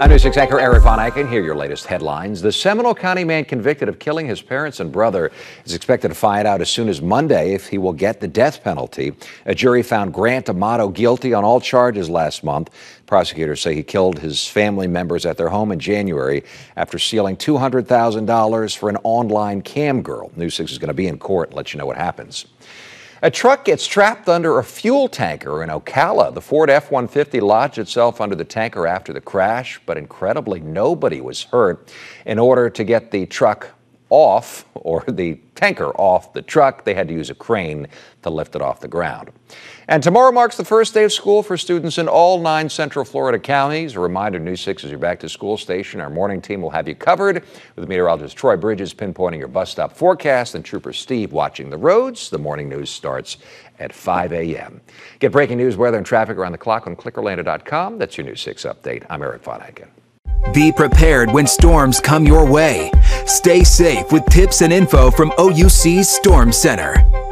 I'm News 6 anchor Eric Von Eichen. Here your latest headlines. The Seminole County man convicted of killing his parents and brother is expected to find out as soon as Monday if he will get the death penalty. A jury found Grant Amato guilty on all charges last month. Prosecutors say he killed his family members at their home in January after stealing $200,000 for an online cam girl. News 6 is going to be in court and let you know what happens. A truck gets trapped under a fuel tanker in Ocala. The Ford F 150 lodged itself under the tanker after the crash, but incredibly, nobody was hurt. In order to get the truck off or the tanker off the truck. They had to use a crane to lift it off the ground. And tomorrow marks the first day of school for students in all nine Central Florida counties. A reminder, News 6 is your back to school station. Our morning team will have you covered with meteorologist Troy Bridges pinpointing your bus stop forecast and Trooper Steve watching the roads. The morning news starts at 5 a.m. Get breaking news, weather, and traffic around the clock on clickerlanda.com. That's your News 6 update. I'm Eric Von Eichen. Be prepared when storms come your way. Stay safe with tips and info from OUC's Storm Center.